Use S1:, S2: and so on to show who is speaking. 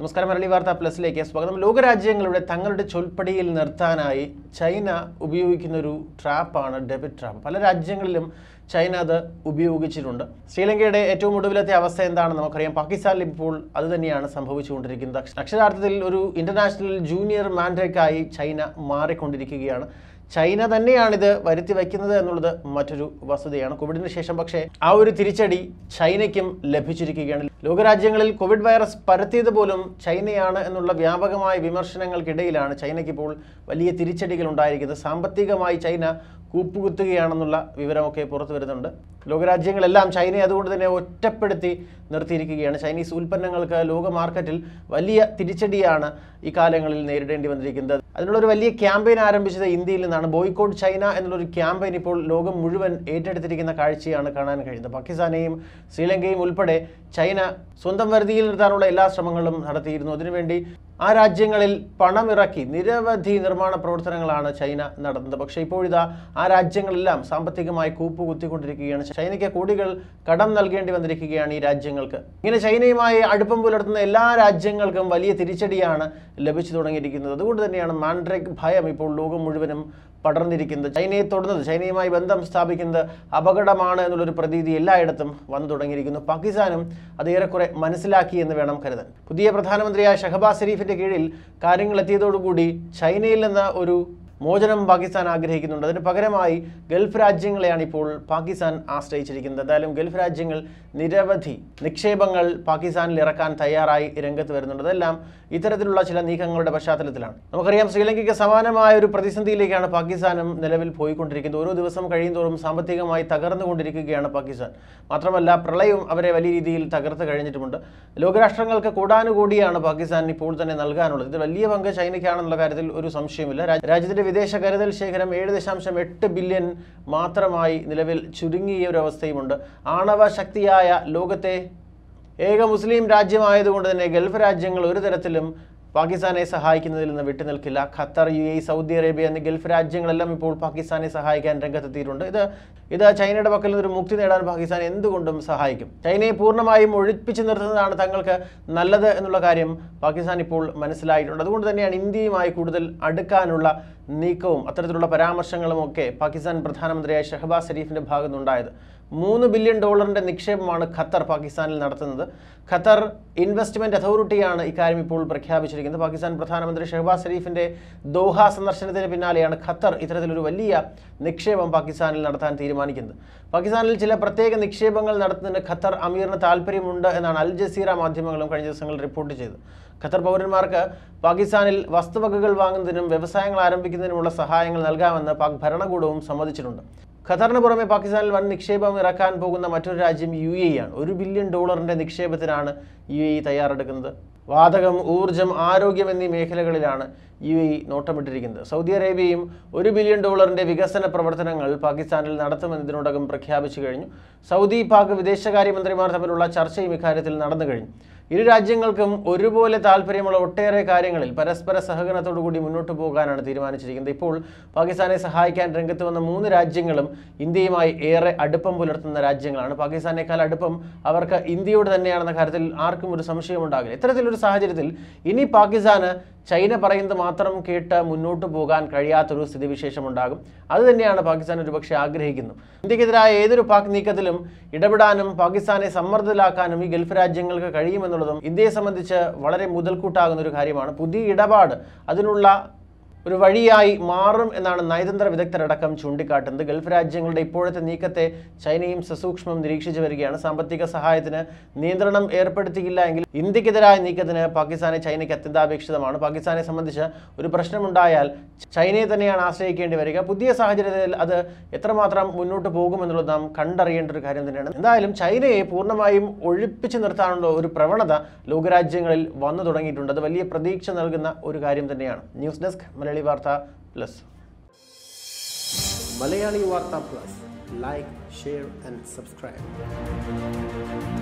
S1: നമസ്കാരം മരളി വാർത്ത പ്ലസിലേക്ക് സ്വാഗതം ലോകരാജ്യങ്ങളുടെ തങ്ങളുടെ ചൊൽപ്പടിയിൽ നിർത്താനായി ചൈന ഉപയോഗിക്കുന്ന ഒരു ട്രാപ്പാണ് ഡെബിറ്റ് ട്രാപ്പ് പല രാജ്യങ്ങളിലും ചൈന അത് ഉപയോഗിച്ചിട്ടുണ്ട് ശ്രീലങ്കയുടെ ഏറ്റവും ഒടുവിലത്തെ അവസ്ഥ എന്താണെന്ന് നമുക്കറിയാം പാകിസ്ഥാനിൽ ഇപ്പോൾ അത് തന്നെയാണ് സംഭവിച്ചുകൊണ്ടിരിക്കുന്നത് അക്ഷരാർത്ഥത്തിൽ ഒരു ഇന്റർനാഷണൽ ജൂനിയർ മാൻഡ്രേക്കായി ചൈന മാറിക്കൊണ്ടിരിക്കുകയാണ് ചൈന തന്നെയാണിത് വരുത്തി വയ്ക്കുന്നത് എന്നുള്ളത് മറ്റൊരു വസ്തുതയാണ് കോവിഡിന് ശേഷം പക്ഷേ ആ ഒരു തിരിച്ചടി ചൈനയ്ക്കും ലഭിച്ചിരിക്കുകയാണ് ലോകരാജ്യങ്ങളിൽ കോവിഡ് വൈറസ് പരത്തിയത് പോലും ചൈനയാണ് എന്നുള്ള വ്യാപകമായ വിമർശനങ്ങൾക്കിടയിലാണ് ചൈനയ്ക്കിപ്പോൾ വലിയ തിരിച്ചടികൾ ഉണ്ടായിരിക്കുന്നത് സാമ്പത്തികമായി ചൈന കൂപ്പുകുത്തുകയാണെന്നുള്ള വിവരമൊക്കെ പുറത്തു വരുന്നുണ്ട് ലോകരാജ്യങ്ങളെല്ലാം ചൈനയെ അതുകൊണ്ട് തന്നെ ഒറ്റപ്പെടുത്തി നിർത്തിയിരിക്കുകയാണ് ചൈനീസ് ഉൽപ്പന്നങ്ങൾക്ക് ലോക മാർക്കറ്റിൽ വലിയ തിരിച്ചടിയാണ് ഈ കാലങ്ങളിൽ നേരിടേണ്ടി വന്നിരിക്കുന്നത് അതിനുള്ളൊരു വലിയ ക്യാമ്പയിൻ ആരംഭിച്ചത് ഇന്ത്യയിൽ നിന്നാണ് ബോയ്ക്കോട്ട് ചൈന എന്നുള്ളൊരു ക്യാമ്പയിൻ ഇപ്പോൾ ലോകം മുഴുവൻ ഏറ്റെടുത്തിരിക്കുന്ന കാഴ്ചയാണ് കാണാൻ കഴിയുന്നത് പാകിസ്ഥാനെയും ശ്രീലങ്കയും ഉൾപ്പെടെ ചൈന സ്വന്തം വരുതിയിൽ നിർത്താനുള്ള എല്ലാ ശ്രമങ്ങളും നടത്തിയിരുന്നു അതിനുവേണ്ടി ആ രാജ്യങ്ങളിൽ പണമിറക്കി നിരവധി നിർമ്മാണ പ്രവർത്തനങ്ങളാണ് ചൈന നടത്തുന്നത് പക്ഷേ ഇപ്പോഴിതാ ആ രാജ്യങ്ങളെല്ലാം സാമ്പത്തികമായി കൂപ്പ് കുത്തിക്കൊണ്ടിരിക്കുകയാണ് ചൈനയ്ക്ക് കോടികൾ കടം നൽകേണ്ടി വന്നിരിക്കുകയാണ് ഈ രാജ്യങ്ങൾക്ക് ഇങ്ങനെ ചൈനയുമായി അടുപ്പം പുലർത്തുന്ന എല്ലാ രാജ്യങ്ങൾക്കും വലിയ തിരിച്ചടിയാണ് ലഭിച്ചു തുടങ്ങിയിരിക്കുന്നത് അതുകൊണ്ട് തന്നെയാണ് മാൻഡ്രിക് ഭയം ഇപ്പോൾ ലോകം മുഴുവനും പടർന്നിരിക്കുന്നത് ചൈനയെ തുടർന്നത് ചൈനയുമായി ബന്ധം സ്ഥാപിക്കുന്നത് അപകടമാണ് എന്നുള്ളൊരു പ്രതീതി എല്ലായിടത്തും വന്നു തുടങ്ങിയിരിക്കുന്നു പാകിസ്ഥാനും അത് ഏറെക്കുറെ മനസ്സിലാക്കി എന്ന് വേണം കരുതാൻ പുതിയ പ്രധാനമന്ത്രിയായ ഷഹബാസ് ഷെരീഫിൻ്റെ കീഴിൽ കാര്യങ്ങൾ എത്തിയതോടുകൂടി ചൈനയിൽ നിന്ന് ഒരു മോചനം പാകിസ്ഥാൻ ആഗ്രഹിക്കുന്നുണ്ട് അതിന് പകരമായി ഗൾഫ് രാജ്യങ്ങളെയാണ് ഇപ്പോൾ പാകിസ്ഥാൻ ആശ്രയിച്ചിരിക്കുന്നത് എന്തായാലും ഗൾഫ് രാജ്യങ്ങൾ നിരവധി നിക്ഷേപങ്ങൾ പാകിസ്ഥാനിൽ ഇറക്കാൻ തയ്യാറായി രംഗത്ത് വരുന്നുണ്ട് അതെല്ലാം ഇത്തരത്തിലുള്ള ചില നീക്കങ്ങളുടെ പശ്ചാത്തലത്തിലാണ് നമുക്കറിയാം ശ്രീലങ്കയ്ക്ക് സമാനമായ ഒരു പ്രതിസന്ധിയിലേക്കാണ് പാകിസ്ഥാനും നിലവിൽ പോയിക്കൊണ്ടിരിക്കുന്നത് ഓരോ ദിവസം കഴിയുന്തോറും സാമ്പത്തികമായി തകർന്നുകൊണ്ടിരിക്കുകയാണ് പാകിസ്ഥാൻ മാത്രമല്ല പ്രളയം അവരെ വലിയ രീതിയിൽ തകർത്ത് കഴിഞ്ഞിട്ടുമുണ്ട് ലോകരാഷ്ട്രങ്ങൾക്ക് കൂടാനുകൂടിയാണ് പാകിസ്ഥാൻ ഇപ്പോൾ തന്നെ നൽകാനുള്ളത് ഇത് വലിയ പങ്ക് ചൈനയ്ക്കാണെന്നുള്ള കാര്യത്തിൽ ഒരു സംശയമില്ല രാജ്യത്തിന്റെ വിദേശ കരുതൽ ശേഖരം ഏഴ് ദശാംശം എട്ട് ബില്യൺ മാത്രമായി നിലവിൽ ചുരുങ്ങിയ ഒരു അവസ്ഥയുമുണ്ട് ആണവ ശക്തിയായ ലോകത്തെ ഏക മുസ്ലിം രാജ്യമായതുകൊണ്ട് തന്നെ ഗൾഫ് രാജ്യങ്ങൾ ഒരു തരത്തിലും പാകിസ്ഥാനെ സഹായിക്കുന്നതിൽ നിന്ന് വിട്ടുനിൽക്കില്ല Qatar UAE Saudi Arabia എന്നീ ഗൾഫ് രാജ്യങ്ങളെല്ലാം ഇപ്പോൾ പാകിസ്ഥാനെ സഹായിക്കാൻ രംഗത്തെത്തിയിട്ടുണ്ട് ഇത് ഇത് ചൈനയുടെ പക്കൽ നിന്നൊരു മുക്തി നേടാൻ പാകിസ്ഥാൻ എന്തുകൊണ്ടും സഹായിക്കും ചൈനയെ പൂർണ്ണമായും ഒഴിപ്പിച്ചു നിർത്തുന്നതാണ് തങ്ങൾക്ക് നല്ലത് എന്നുള്ള കാര്യം പാകിസ്ഥാൻ ഇപ്പോൾ മനസ്സിലായിട്ടുണ്ട് അതുകൊണ്ട് തന്നെയാണ് ഇന്ത്യയുമായി കൂടുതൽ അടുക്കാനുള്ള നീക്കവും അത്തരത്തിലുള്ള പരാമർശങ്ങളും ഒക്കെ പാകിസ്ഥാൻ പ്രധാനമന്ത്രിയായ ഷഹബാസ് ഷെരീഫിന്റെ ഭാഗത്തുനിന്നുണ്ടായത് മൂന്ന് ബില്യൺ ഡോളറിൻ്റെ നിക്ഷേപമാണ് ഖത്തർ പാകിസ്ഥാനിൽ നടത്തുന്നത് ഖത്തർ ഇൻവെസ്റ്റ്മെൻറ്റ് അതോറിറ്റിയാണ് ഇക്കാര്യം ഇപ്പോൾ പ്രഖ്യാപിച്ചിരിക്കുന്നത് പാകിസ്ഥാൻ പ്രധാനമന്ത്രി ഷെഹബാസ് ഷെരീഫിൻ്റെ ദോഹ സന്ദർശനത്തിന് പിന്നാലെയാണ് ഖത്തർ ഇത്തരത്തിലൊരു വലിയ നിക്ഷേപം പാകിസ്ഥാനിൽ നടത്താൻ തീരുമാനിക്കുന്നത് പാകിസ്ഥാനിൽ ചില പ്രത്യേക നിക്ഷേപങ്ങൾ നടത്തുന്നതിന് ഖത്തർ അമീറിന് താല്പര്യമുണ്ട് എന്നാണ് അൽ ജസീറ മാധ്യമങ്ങളും കഴിഞ്ഞ ദിവസങ്ങളിൽ റിപ്പോർട്ട് ചെയ്തത് ഖത്തർ പൗരന്മാർക്ക് പാകിസ്ഥാനിൽ വസ്തുവകകൾ വാങ്ങുന്നതിനും വ്യവസായങ്ങൾ ആരംഭിക്കുന്നതിനുമുള്ള സഹായങ്ങൾ നൽകാമെന്ന് പാക് ഭരണകൂടവും സമ്മതിച്ചിട്ടുണ്ട് ഖത്തറിന് പുറമെ പാകിസ്ഥാനിൽ വൻ നിക്ഷേപം ഇറക്കാൻ പോകുന്ന മറ്റൊരു രാജ്യം യു എ ആണ് ഒരു ബില്യൺ ഡോളറിന്റെ നിക്ഷേപത്തിനാണ് യു എ തയ്യാറെടുക്കുന്നത് വാതകം ഊർജം ആരോഗ്യം എന്നീ മേഖലകളിലാണ് യു എ നോട്ടമിട്ടിരിക്കുന്നത് സൗദി അറേബ്യയും ഒരു ബില്യൺ ഡോളറിന്റെ വികസന പ്രവർത്തനങ്ങൾ പാകിസ്ഥാനിൽ നടത്തുമെന്നതിനോടകം പ്രഖ്യാപിച്ചു കഴിഞ്ഞു സൗദി പാക് വിദേശകാര്യമന്ത്രിമാർ തമ്മിലുള്ള ചർച്ചയും ഇക്കാര്യത്തിൽ നടന്നു കഴിഞ്ഞു ഇരു രാജ്യങ്ങൾക്കും ഒരുപോലെ താല്പര്യമുള്ള ഒട്ടേറെ കാര്യങ്ങളിൽ പരസ്പര സഹകരണത്തോടുകൂടി മുന്നോട്ട് പോകാനാണ് തീരുമാനിച്ചിരിക്കുന്നത് ഇപ്പോൾ പാകിസ്ഥാനെ സഹായിക്കാൻ രംഗത്ത് വന്ന മൂന്ന് രാജ്യങ്ങളും ഇന്ത്യയുമായി ഏറെ അടുപ്പം പുലർത്തുന്ന രാജ്യങ്ങളാണ് പാകിസ്ഥാനേക്കാൾ അടുപ്പം അവർക്ക് ഇന്ത്യയോട് തന്നെയാണെന്ന കാര്യത്തിൽ ആർക്കും ഒരു സംശയമുണ്ടാകില്ല ഇത്തരത്തിലൊരു സാഹചര്യത്തിൽ ഇനി പാകിസ്ഥാന് ചൈന പറയുന്നത് മാത്രം കേട്ട് മുന്നോട്ട് പോകാൻ കഴിയാത്തൊരു സ്ഥിതിവിശേഷം ഉണ്ടാകും അത് തന്നെയാണ് പാകിസ്ഥാൻ ഒരുപക്ഷെ ആഗ്രഹിക്കുന്നു ഇന്ത്യക്കെതിരായ ഏതൊരു പാക് നീക്കത്തിലും ഇടപെടാനും പാകിസ്ഥാനെ സമ്മർദ്ദത്തിലാക്കാനും ഈ ഗൾഫ് രാജ്യങ്ങൾക്ക് കഴിയുമെന്നുള്ളതും ഇന്ത്യയെ സംബന്ധിച്ച് വളരെ മുതൽക്കൂട്ടാകുന്ന ഒരു കാര്യമാണ് പുതിയ ഇടപാട് അതിനുള്ള ഒരു വഴിയായി മാറും എന്നാണ് നയതന്ത്ര വിദഗ്ധരടക്കം ചൂണ്ടിക്കാട്ടുന്നത് ഗൾഫ് രാജ്യങ്ങളുടെ ഇപ്പോഴത്തെ നീക്കത്തെ ചൈനയും സസൂക്ഷ്മം നിരീക്ഷിച്ചു വരികയാണ് സാമ്പത്തിക സഹായത്തിന് നിയന്ത്രണം ഏർപ്പെടുത്തിയില്ല എങ്കിൽ ഇന്ത്യക്കെതിരായ നീക്കത്തിന് പാകിസ്ഥാനെ ചൈനയ്ക്ക് അത്യന്താപേക്ഷിതമാണ് പാകിസ്ഥാനെ സംബന്ധിച്ച് ഒരു പ്രശ്നമുണ്ടായാൽ ചൈനയെ തന്നെയാണ് ആശ്രയിക്കേണ്ടി വരിക പുതിയ സാഹചര്യത്തിൽ അത് എത്രമാത്രം മുന്നോട്ട് പോകുമെന്നുള്ളത് നാം കണ്ടറിയേണ്ട ഒരു കാര്യം തന്നെയാണ് എന്തായാലും ചൈനയെ പൂർണ്ണമായും ഒഴിപ്പിച്ചു നിർത്താനുള്ള ഒരു പ്രവണത ലോകരാജ്യങ്ങളിൽ വന്നു തുടങ്ങിയിട്ടുണ്ട് അത് വലിയ പ്രതീക്ഷ നൽകുന്ന ഒരു കാര്യം തന്നെയാണ് news desk Malayali Varta plus Malayali Varta plus like share and subscribe